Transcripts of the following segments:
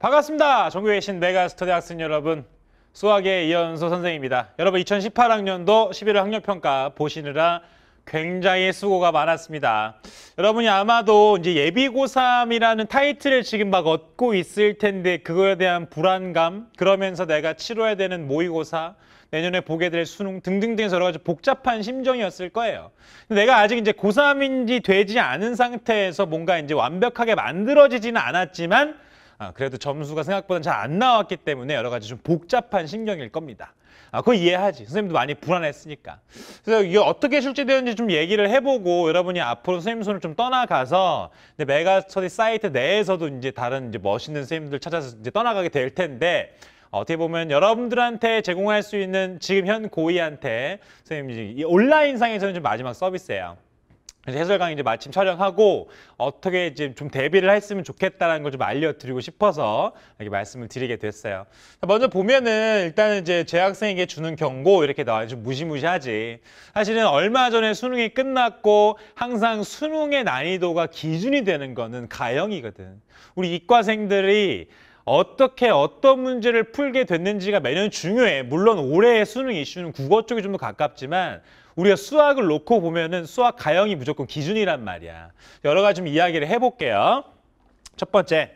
반갑습니다. 전국에 계신 메가스터디 학생 여러분. 수학의 이현수 선생입니다. 여러분 2018학년도 11월 학력평가 보시느라 굉장히 수고가 많았습니다. 여러분이 아마도 이제 예비고3이라는 타이틀을 지금 막 얻고 있을 텐데 그거에 대한 불안감, 그러면서 내가 치러야 되는 모의고사, 내년에 보게 될 수능 등등등 여러 가지 복잡한 심정이었을 거예요. 내가 아직 이제 고3인지 되지 않은 상태에서 뭔가 이제 완벽하게 만들어지지는 않았지만 아, 그래도 점수가 생각보다 잘 안 나왔기 때문에 여러 가지 좀 복잡한 신경일 겁니다. 아, 그거 이해하지. 선생님도 많이 불안했으니까. 그래서 이게 어떻게 출제되는지 좀 얘기를 해보고 여러분이 앞으로 선생님 손을 좀 떠나가서 메가스터디 사이트 내에서도 이제 다른 이제 멋있는 선생님들 찾아서 이제 떠나가게 될 텐데 어떻게 보면 여러분들한테 제공할 수 있는 지금 현 고이한테 선생님 이제 온라인상에서는 좀 마지막 서비스예요. 해설 강의 이제 마침 촬영하고 어떻게 이제 좀 대비를 했으면 좋겠다라는 걸 좀 알려드리고 싶어서 이렇게 말씀을 드리게 됐어요. 먼저 보면은 일단은 이제 재학생에게 주는 경고 이렇게 나와 좀 무시무시하지. 사실은 얼마 전에 수능이 끝났고 항상 수능의 난이도가 기준이 되는 거는 가형이거든. 우리 이과생들이 어떻게 어떤 문제를 풀게 됐는지가 매년 중요해. 물론 올해의 수능 이슈는 국어 쪽이 좀 더 가깝지만 우리가 수학을 놓고 보면은 수학 가형이 무조건 기준이란 말이야. 여러 가지 좀 이야기를 해볼게요. 첫 번째,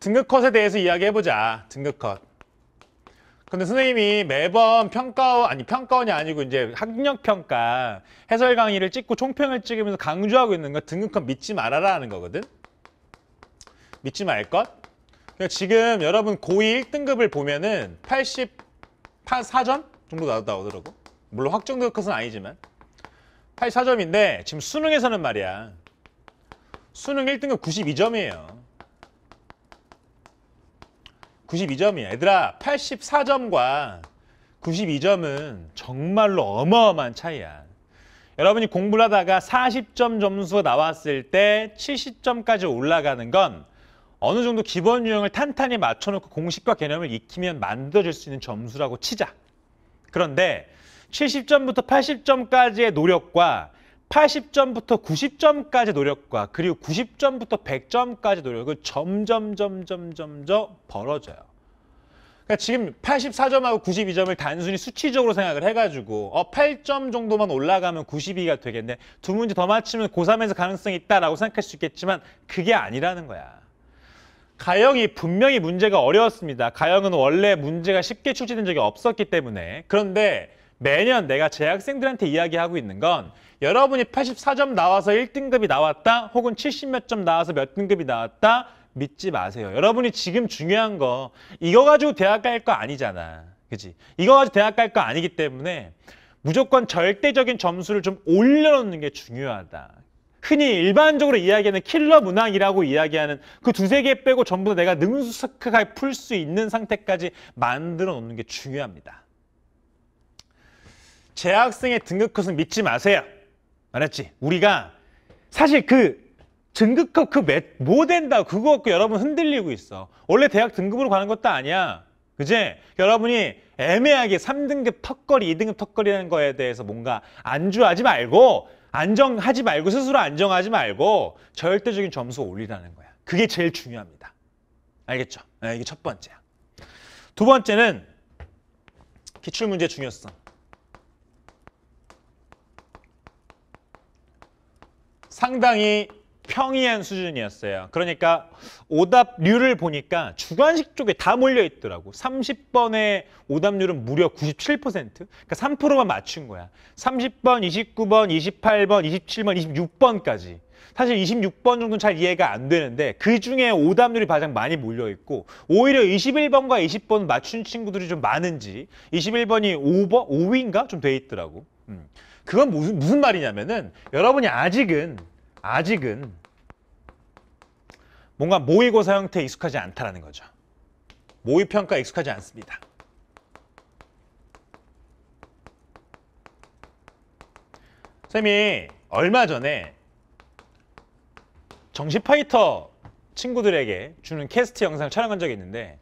등급컷에 대해서 이야기해보자. 등급컷. 근데 선생님이 매번 평가원, 아니 평가원이 아니고 이제 학력평가, 해설 강의를 찍고 총평을 찍으면서 강조하고 있는 건 등급컷 믿지 말아라는 하 거거든? 믿지 말 것. 그러니까 지금 여러분 고2 1등급을 보면은 84점 정도 나오더라고. 물론 확정된 것은 아니지만 84점인데 지금 수능에서는 말이야 수능 1등급 92점이에요 92점이야 얘들아 84점과 92점은 정말로 어마어마한 차이야 여러분이 공부를 하다가 40점 점수 나왔을 때 70점까지 올라가는 건 어느 정도 기본 유형을 탄탄히 맞춰놓고 공식과 개념을 익히면 만들어질 수 있는 점수라고 치자. 그런데 70점부터 80점까지의 노력과 80점부터 90점까지 노력과 그리고 90점부터 100점까지 노력은 점점 점점 점점 벌어져요. 그러니까 지금 84점하고 92점을 단순히 수치적으로 생각을 해가지고 어 8점 정도만 올라가면 92가 되겠네. 두 문제 더 맞히면 고3에서 가능성이 있다라고 생각할 수 있겠지만 그게 아니라는 거야. 가영이 분명히 문제가 어려웠습니다. 가영은 원래 문제가 쉽게 출제된 적이 없었기 때문에 그런데 매년 내가 재학생들한테 이야기하고 있는 건 여러분이 84점 나와서 1등급이 나왔다 혹은 70몇 점 나와서 몇 등급이 나왔다 믿지 마세요. 여러분이 지금 중요한 거 이거 가지고 대학 갈 거 아니잖아. 그지 이거 가지고 대학 갈 거 아니기 때문에 무조건 절대적인 점수를 좀 올려놓는 게 중요하다. 흔히 일반적으로 이야기하는 킬러 문항이라고 이야기하는 그 두세 개 빼고 전부 다 내가 능숙하게 풀 수 있는 상태까지 만들어 놓는 게 중요합니다. 재학생의 등급컷은 믿지 마세요. 알았지? 우리가 사실 그 등급컷 그 뭐 된다 그거 갖고 여러분 흔들리고 있어. 원래 대학 등급으로 가는 것도 아니야. 그제 여러분이 애매하게 3등급 턱걸이, 2등급 턱걸이라는 거에 대해서 뭔가 안주하지 말고 안정하지 말고 스스로 안정하지 말고 절대적인 점수 올리라는 거야. 그게 제일 중요합니다. 알겠죠? 네, 이게 첫 번째야. 두 번째는 기출문제 중요성. 상당히 평이한 수준이었어요. 그러니까 오답률을 보니까 주관식 쪽에 다 몰려 있더라고. 30번의 오답률은 무려 97%. 그러니까 3%만 맞춘 거야. 30번, 29번, 28번, 27번, 26번까지. 사실 26번 정도는 잘 이해가 안 되는데 그 중에 오답률이 가장 많이 몰려 있고 오히려 21번과 20번 맞춘 친구들이 좀 많은지 21번이 5번, 5위인가 좀 돼 있더라고. 음. 그건 무슨, 무슨 말이냐면은 여러분이 아직은 아직은 뭔가 모의고사 형태에 익숙하지 않다라는 거죠. 모의평가에 익숙하지 않습니다. 쌤이 얼마 전에 정시 파이터 친구들에게 주는 캐스트 영상을 촬영한 적이 있는데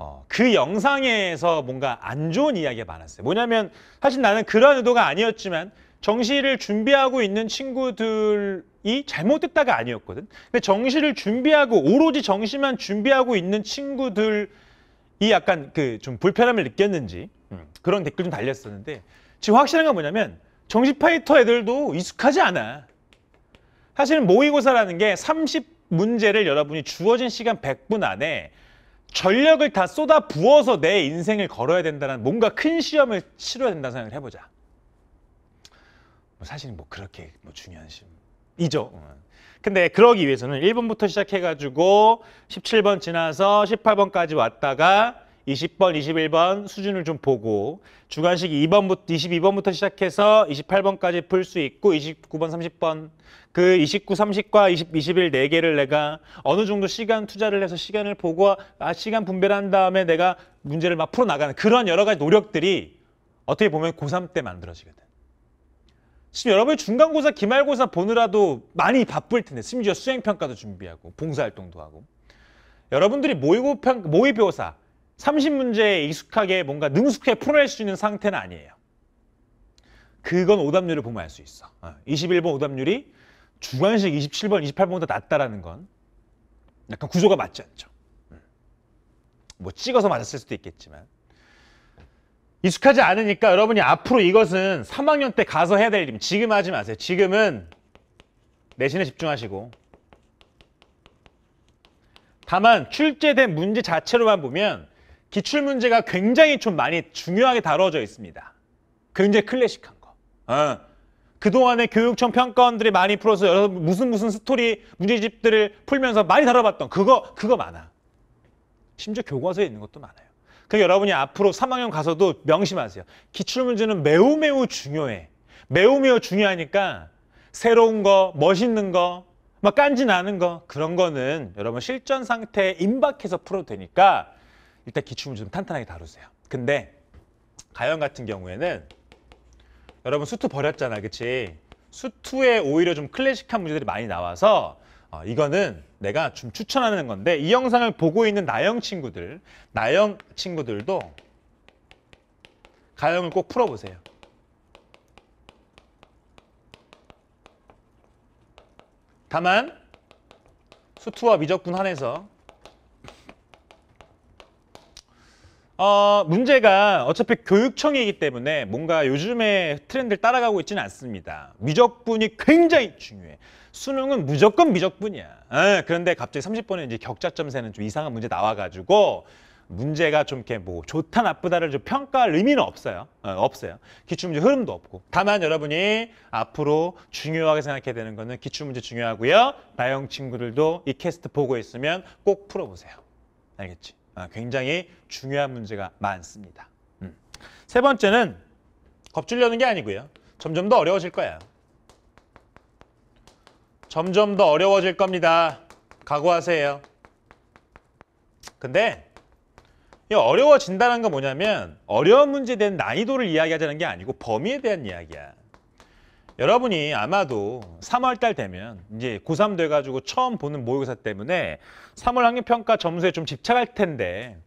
어, 그 영상에서 뭔가 안 좋은 이야기가 많았어요. 뭐냐면 사실 나는 그런 의도가 아니었지만 정시를 준비하고 있는 친구들이 잘못됐다가 아니었거든. 근데 정시를 준비하고 오로지 정시만 준비하고 있는 친구들이 약간 그 좀 불편함을 느꼈는지 음, 그런 댓글 좀 달렸었는데 지금 확실한 건 뭐냐면 정시 파이터 애들도 익숙하지 않아. 사실은 모의고사라는 게 30문제를 여러분이 주어진 시간 100분 안에 전력을 다 쏟아 부어서 내 인생을 걸어야 된다는 뭔가 큰 시험을 치러야 된다는 생각을 해보자. 뭐 사실 뭐 그렇게 뭐 중요한 시험이죠. 어. 근데 그러기 위해서는 1번부터 시작해가지고 17번 지나서 18번까지 왔다가 20번, 21번 수준을 좀 보고 주관식 2번부터 22번부터 시작해서 28번까지 풀 수 있고 29번, 30번 그 29, 30과 20, 21네개를 내가 어느 정도 시간 투자를 해서 시간을 보고 아 시간 분배한 다음에 내가 문제를 막 풀어 나가는 그런 여러 가지 노력들이 어떻게 보면 고3 때 만들어지거든. 지금 여러분 중간고사, 기말고사 보느라도 많이 바쁠 텐데 심지어 수행평가도 준비하고 봉사활동도 하고 여러분들이 모의고사, 모의교사 30문제에 익숙하게 뭔가 능숙해 풀어낼 수 있는 상태는 아니에요. 그건 오답률을 보면 알 수 있어. 21번 어, 오답률이 주관식 27번, 28번보다 낮다라는 건 약간 구조가 맞지 않죠. 음. 뭐 찍어서 맞았을 수도 있겠지만 익숙하지 않으니까 여러분이 앞으로 이것은 3학년 때 가서 해야 될 일입니다. 지금 하지 마세요. 지금은 내신에 집중하시고 다만 출제된 문제 자체로만 보면 기출 문제가 굉장히 좀 많이 중요하게 다뤄져 있습니다. 굉장히 그 클래식한 거. 어. 그동안에 교육청 평가원들이 많이 풀어서 여러 무슨 무슨 스토리 문제집들을 풀면서 많이 다뤄봤던 그거 그거 많아. 심지어 교과서에 있는 것도 많아요. 그 여러분이 앞으로 3학년 가서도 명심하세요. 기출문제는 매우 매우 중요해. 매우 매우 중요하니까 새로운 거, 멋있는 거, 막 깐지 나는 거 그런 거는 여러분 실전 상태에 임박해서 풀어도 되니까 일단 기출문 좀 탄탄하게 다루세요. 근데 가연 같은 경우에는 여러분 수투 버렸잖아, 그치? 수투에 오히려 좀 클래식한 문제들이 많이 나와서 어, 이거는 내가 좀 추천하는 건데 이 영상을 보고 있는 나영 친구들, 나영 친구들도 가영을 꼭 풀어보세요. 다만 수투와 미적분 한해서 어, 문제가 어차피 교육청이기 때문에 뭔가 요즘에 트렌드를 따라가고 있지는 않습니다. 미적분이 굉장히 중요해. 수능은 무조건 미적분이야. 에, 예, 그런데 갑자기 30번에 이제 격자점 세는 좀 이상한 문제 나와가지고 문제가 좀 이렇게 뭐 좋다 나쁘다를 좀 평가할 의미는 없어요. 어, 없어요. 기출문제 흐름도 없고. 다만 여러분이 앞으로 중요하게 생각해야 되는 거는 기출문제 중요하고요. 나영 친구들도 이 캐스트 보고 있으면 꼭 풀어보세요. 알겠지? 아, 굉장히 중요한 문제가 많습니다. 음. 세 번째는 겁주려는 게 아니고요. 점점 더 어려워질 거예요. 점점 더 어려워질 겁니다. 각오하세요. 근데 이 어려워진다는 건 뭐냐면 어려운 문제에 대한 난이도를 이야기하자는 게 아니고 범위에 대한 이야기야. 여러분이 아마도 3월달 되면 이제 고3 돼가지고 처음 보는 모의고사 때문에 3월 학년평가 점수에 좀 집착할 텐데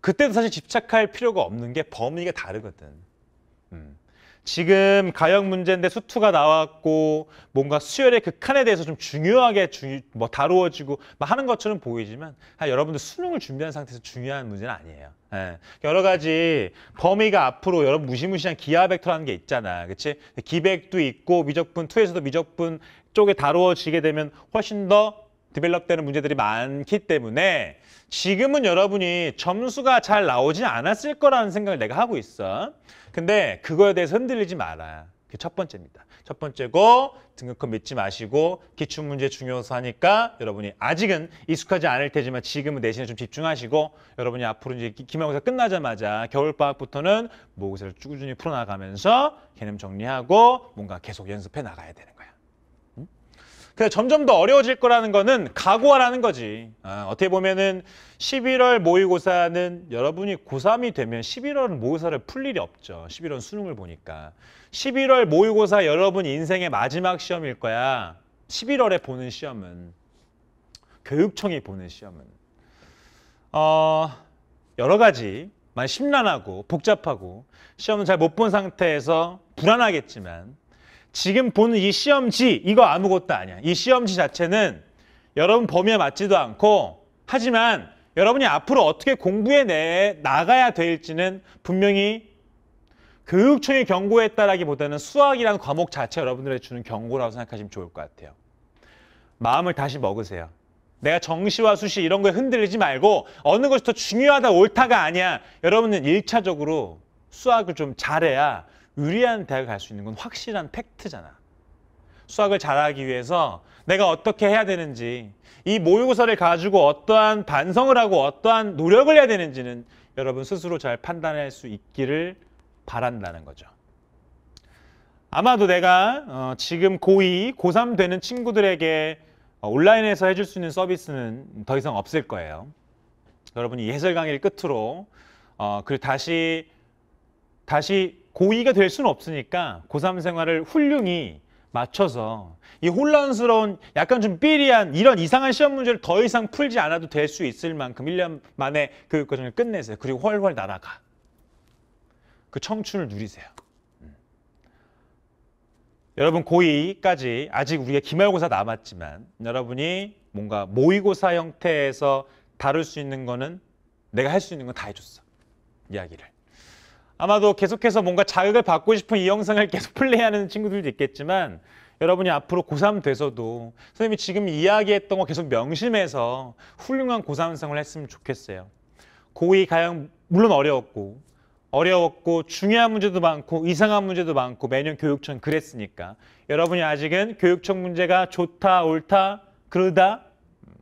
그때도 사실 집착할 필요가 없는 게 범위가 다르거든. 음. 지금 가역 문제인데 수투가 나왔고 뭔가 수열의 극한에 그 대해서 좀 중요하게 중 뭐 다루어지고 막 하는 것처럼 보이지만 아, 여러분들 수능을 준비한 상태에서 중요한 문제는 아니에요. 예. 그러니까 여러 가지 범위가 앞으로 여러분 무시무시한 기하 벡터라는 게 있잖아. 그치? 기백도 있고 미적분 투에서도 미적분 쪽에 다루어지게 되면 훨씬 더 디벨롭되는 문제들이 많기 때문에 지금은 여러분이 점수가 잘 나오지 않았을 거라는 생각을 내가 하고 있어. 근데 그거에 대해서 흔들리지 마라. 그게 첫 번째입니다. 첫 번째고 등급컷 믿지 마시고 기출문제 중요해서 하니까 여러분이 아직은 익숙하지 않을 테지만 지금은 내신에 좀 집중하시고 여러분이 앞으로 이제 기말고사 끝나자마자 겨울방학부터는 모의고사를 꾸준히 풀어나가면서 개념 정리하고 뭔가 계속 연습해 나가야 되는 거야. 그래서 점점 더 어려워질 거라는 거는 각오하라는 거지. 아, 어떻게 보면은 11월 모의고사는 여러분이 고3이 되면 11월 모의고사를 풀 일이 없죠. 11월 수능을 보니까. 11월 모의고사 여러분 인생의 마지막 시험일 거야. 11월에 보는 시험은. 교육청이 보는 시험은. 어, 여러 가지 많이 심란하고 복잡하고 시험은 잘 못 본 상태에서 불안하겠지만 지금 보는 이 시험지 이거 아무것도 아니야. 이 시험지 자체는 여러분 범위에 맞지도 않고 하지만 여러분이 앞으로 어떻게 공부해 내 나가야 될지는 분명히 교육청이 경고했다라기보다는 수학이라는 과목 자체 여러분들에게 주는 경고라고 생각하시면 좋을 것 같아요. 마음을 다시 먹으세요. 내가 정시와 수시 이런 거에 흔들리지 말고 어느 것이 더 중요하다 옳다가 아니야. 여러분은 일차적으로 수학을 좀 잘해야 유리한 대학을 갈 수 있는 건 확실한 팩트잖아. 수학을 잘하기 위해서 내가 어떻게 해야 되는지 이 모의고사를 가지고 어떠한 반성을 하고 어떠한 노력을 해야 되는지는 여러분 스스로 잘 판단할 수 있기를 바란다는 거죠. 아마도 내가 어, 지금 고2, 고3 되는 친구들에게 어, 온라인에서 해줄 수 있는 서비스는 더 이상 없을 거예요. 여러분이 예설 강의를 끝으로 어, 그 다시 다시 고의가될 수는 없으니까 고3 생활을 훌륭히 맞춰서 이 혼란스러운 약간 좀 삐리한 이런 이상한 시험 문제를 더 이상 풀지 않아도 될 수 있을 만큼 1년 만에 교육 그 과정을 끝내세요. 그리고 훨훨 날아가. 그 청춘을 누리세요. 음. 여러분 고2까지 아직 우리가 기말고사 남았지만 여러분이 뭔가 모의고사 형태에서 다룰 수 있는 거는 내가 할 수 있는 건 다 해줬어. 이야기를. 아마도 계속해서 뭔가 자극을 받고 싶은 이 영상을 계속 플레이하는 친구들도 있겠지만 여러분이 앞으로 고3 돼서도 선생님이 지금 이야기했던 거 계속 명심해서 훌륭한 고3생을 했으면 좋겠어요. 고2 가형 물론 어려웠고 어려웠고 중요한 문제도 많고 이상한 문제도 많고 매년 교육청 그랬으니까 여러분이 아직은 교육청 문제가 좋다 옳다 그러다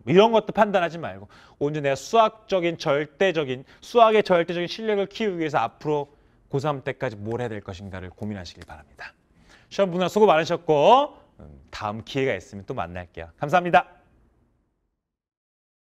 이런 것도 판단하지 말고 오늘 내가 수학적인 절대적인 수학의 절대적인 실력을 키우기 위해서 앞으로 고3 때까지 뭘 해야 될 것인가를 고민하시길 바랍니다. 시험 분야 수고 많으셨고 음, 다음 기회가 있으면 또 만날게요. 감사합니다.